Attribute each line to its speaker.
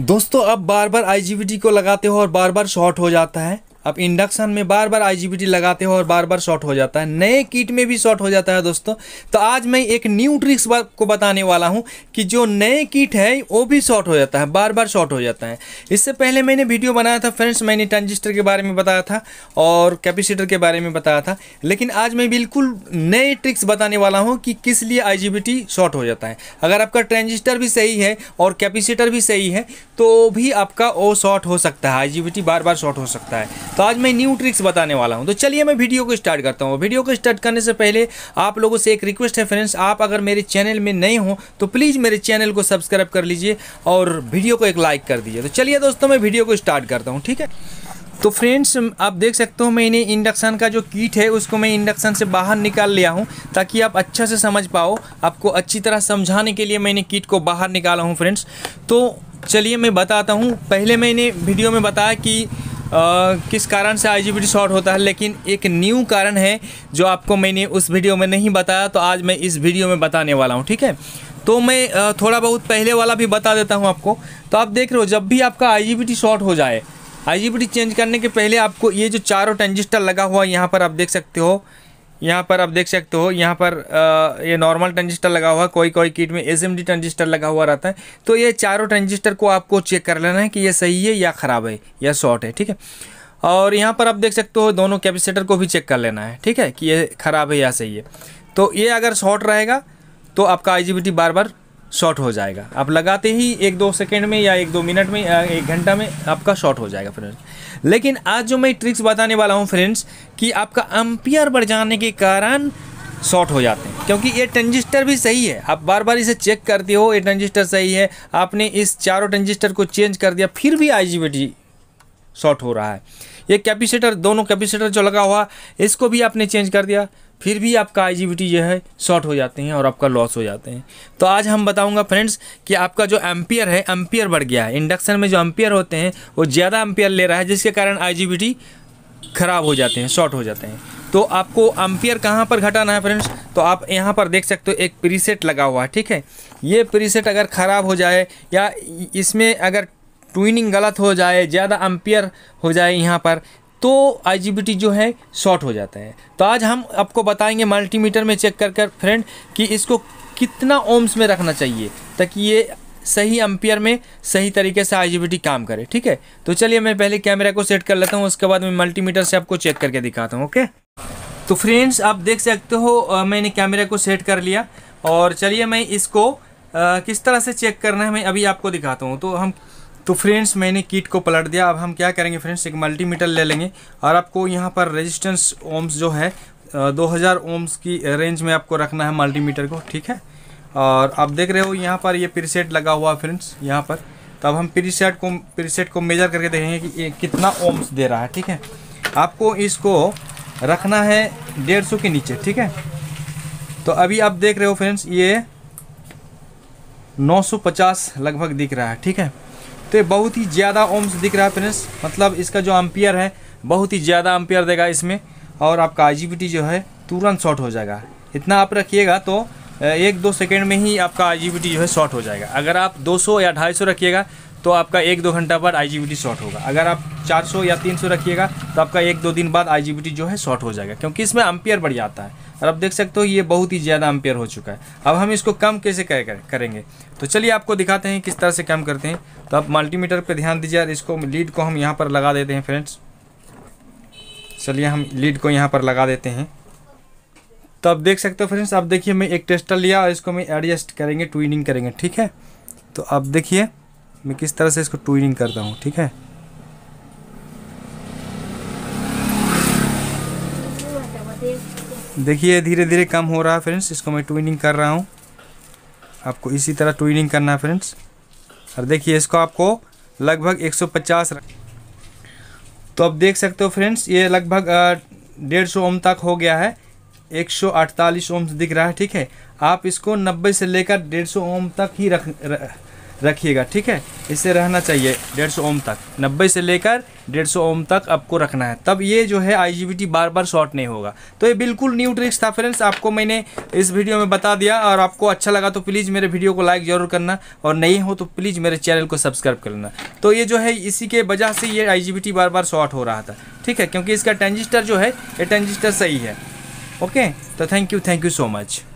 Speaker 1: दोस्तों अब बार बार आई को लगाते हो और बार बार शॉर्ट हो जाता है आप इंडक्शन में बार बार आईजीबीटी लगाते हो और बार बार शॉर्ट हो जाता है नए किट में भी शॉर्ट हो जाता है दोस्तों तो आज मैं एक न्यू ट्रिक्स को बताने वाला हूँ कि जो नए किट है वो भी शॉर्ट हो जाता है बार बार शॉर्ट हो जाता है इससे पहले मैंने वीडियो बनाया था फ्रेंड्स मैंने ट्रांजिस्टर के बारे में बताया था और कैपेसिटर के बारे में बताया था लेकिन आज मैं बिल्कुल नए ट्रिक्स बताने वाला हूँ कि किस लिए आई शॉर्ट हो जाता है अगर आपका ट्रांजिस्टर भी सही है और कैपीसीटर भी सही है तो भी आपका वो शॉर्ट हो सकता है आई बार बार शॉर्ट हो सकता है तो आज मैं न्यू ट्रिक्स बताने वाला हूँ तो चलिए मैं वीडियो को स्टार्ट करता हूँ वीडियो को स्टार्ट करने से पहले आप लोगों से एक रिक्वेस्ट है फ्रेंड्स आप अगर मेरे चैनल में नए हो तो प्लीज़ मेरे चैनल को सब्सक्राइब कर लीजिए और वीडियो को एक लाइक कर दीजिए तो चलिए दोस्तों मैं वीडियो को स्टार्ट करता हूँ ठीक है तो फ्रेंड्स आप देख सकते हो मैंने इंडक्शन का जो कीट है उसको मैं इंडक्शन से बाहर निकाल लिया हूँ ताकि आप अच्छा से समझ पाओ आपको अच्छी तरह समझाने के लिए मैंने कीट को बाहर निकाला हूँ फ्रेंड्स तो चलिए मैं बताता हूँ पहले मैंने वीडियो में बताया कि किस कारण से आईजीबीटी शॉर्ट होता है लेकिन एक न्यू कारण है जो आपको मैंने उस वीडियो में नहीं बताया तो आज मैं इस वीडियो में बताने वाला हूँ ठीक है तो मैं थोड़ा बहुत पहले वाला भी बता देता हूँ आपको तो आप देख रहे हो जब भी आपका आई शॉर्ट हो जाए आई चेंज करने के पहले आपको ये जो चारों ट्रांजिस्टर लगा हुआ यहाँ पर आप देख सकते हो यहाँ पर आप देख सकते हो यहाँ पर आ, ये नॉर्मल ट्रांजिस्टर लगा हुआ है कोई कोई किट में एस ट्रांजिस्टर लगा हुआ रहता है तो ये चारों ट्रांजिस्टर को आपको चेक कर लेना है कि ये सही है या ख़राब है या शॉर्ट है ठीक है और यहाँ पर आप देख सकते हो दोनों कैपेसिटर को भी चेक कर लेना है ठीक है कि ये ख़राब है या सही है तो ये अगर शॉर्ट रहेगा तो आपका आई बार बार शॉर्ट हो जाएगा आप लगाते ही एक दो सेकेंड में या एक दो मिनट में या एक घंटा में आपका शॉर्ट हो जाएगा फ्रेंड्स लेकिन आज जो मैं ट्रिक्स बताने वाला हूँ फ्रेंड्स कि आपका अम्पियर बढ़ जाने के कारण शॉर्ट हो जाते हैं क्योंकि ये ट्रांजिस्टर भी सही है आप बार बार इसे चेक करते हो ये ट्रांजिस्टर सही है आपने इस चारों ट्रांजिस्टर को चेंज कर दिया फिर भी आई शॉर्ट हो रहा है ये कैपेसिटर दोनों कैपेसिटर जो लगा हुआ इसको भी आपने चेंज कर दिया फिर भी आपका आई जो है शॉर्ट हो जाते हैं और आपका लॉस हो जाते हैं तो आज हम बताऊंगा फ्रेंड्स कि आपका जो एम्पियर है एम्पियर बढ़ गया है इंडक्शन में जो एम्पियर होते हैं वो ज़्यादा एम्पियर ले रहा है जिसके कारण आई ख़राब हो जाते हैं शॉर्ट हो जाते हैं तो आपको एम्पियर कहाँ पर घटाना है फ्रेंड्स तो आप यहाँ पर देख सकते हो एक प्रीसेट लगा हुआ है ठीक है ये प्रीसेट अगर ख़राब हो जाए या इसमें अगर ट्विनिंग गलत हो जाए ज़्यादा अम्पियर हो जाए यहाँ पर तो आई जो है शॉर्ट हो जाता है तो आज हम आपको बताएंगे मल्टीमीटर में चेक कर कर फ्रेंड कि इसको कितना ओम्स में रखना चाहिए ताकि ये सही अम्पियर में सही तरीके से आई काम करे ठीक है तो चलिए मैं पहले कैमरा को सेट कर लेता हूँ उसके बाद मैं मल्टीमीटर से आपको चेक करके दिखाता हूँ ओके तो फ्रेंड्स आप देख सकते हो मैंने कैमरा को सेट कर लिया और चलिए मैं इसको आ, किस तरह से चेक करना है मैं अभी आपको दिखाता हूँ तो हम तो फ्रेंड्स मैंने किट को पलट दिया अब हम क्या करेंगे फ्रेंड्स एक मल्टीमीटर ले लेंगे और आपको यहाँ पर रेजिस्टेंस ओम्स जो है 2000 ओम्स की रेंज में आपको रखना है मल्टीमीटर को ठीक है और आप देख रहे हो यहाँ पर ये प्रीसेट लगा हुआ है फ्रेंड्स यहाँ पर तो अब हम प्रीसेट को प्रीसेट को मेजर करके देखेंगे कि ये कितना ओम्स दे रहा है ठीक है आपको इसको रखना है डेढ़ सौ के नीचे ठीक है तो अभी आप देख रहे हो फ्रेंड्स ये 950 लगभग दिख रहा है ठीक है तो बहुत ही ज़्यादा ओम्स दिख रहा है फ्रेंड्स मतलब इसका जो अम्पियर है बहुत ही ज़्यादा अम्पियर देगा इसमें और आपका आई जो है तुरंत शॉर्ट हो जाएगा इतना आप रखिएगा तो एक दो सेकेंड में ही आपका आई जो है शॉर्ट हो जाएगा अगर आप दो या ढाई रखिएगा तो आपका एक दो घंटा बाद आई जी शॉर्ट होगा अगर आप 400 या 300 रखिएगा तो आपका एक दो दिन बाद आई जो है शॉर्ट हो जाएगा क्योंकि इसमें अम्पियर बढ़ जाता है और आप देख सकते हो ये बहुत ही ज़्यादा अम्पेयर हो चुका है अब हम इसको कम कैसे कर, कर, करेंगे तो चलिए आपको दिखाते हैं किस तरह से कम करते हैं तो आप मल्टीमीटर पर ध्यान दीजिए और इसको लीड को हम यहाँ पर लगा देते हैं फ्रेंड्स चलिए हम लीड को यहाँ पर लगा देते हैं तो आप देख सकते हो फ्रेंड्स आप देखिए मैं एक टेस्टर लिया और इसको मैं एडजस्ट करेंगे ट्विनिंग करेंगे ठीक है तो आप देखिए मैं किस तरह से इसको ट्विनिंग करता हूँ ठीक है देखिए धीरे धीरे कम हो रहा है फ्रेंड्स इसको मैं ट्विनिंग कर रहा हूँ आपको इसी तरह ट्विनिंग करना है फ्रेंड्स और देखिए इसको आपको लगभग 150 रख तो आप देख सकते हो फ्रेंड्स ये लगभग डेढ़ सौ ओम तक हो गया है 148 ओम दिख रहा है ठीक है आप इसको 90 से लेकर 150 ओम तक ही रख रखिएगा ठीक है इसे रहना चाहिए सौ ओम तक नब्बे से लेकर डेढ़ सौ ओम तक आपको रखना है तब ये जो है आई बार बार शॉर्ट नहीं होगा तो ये बिल्कुल न्यू ट्रिक्स था फ्रेंड्स आपको मैंने इस वीडियो में बता दिया और आपको अच्छा लगा तो प्लीज़ मेरे वीडियो को लाइक ज़रूर करना और नहीं हो तो प्लीज़ मेरे चैनल को सब्सक्राइब करना तो ये जो है इसी के वजह से ये आई बार बार शॉर्ट हो रहा था ठीक है क्योंकि इसका ट्रांजिस्टर जो है ये ट्रांजिस्टर सही है ओके तो thank you thank you so much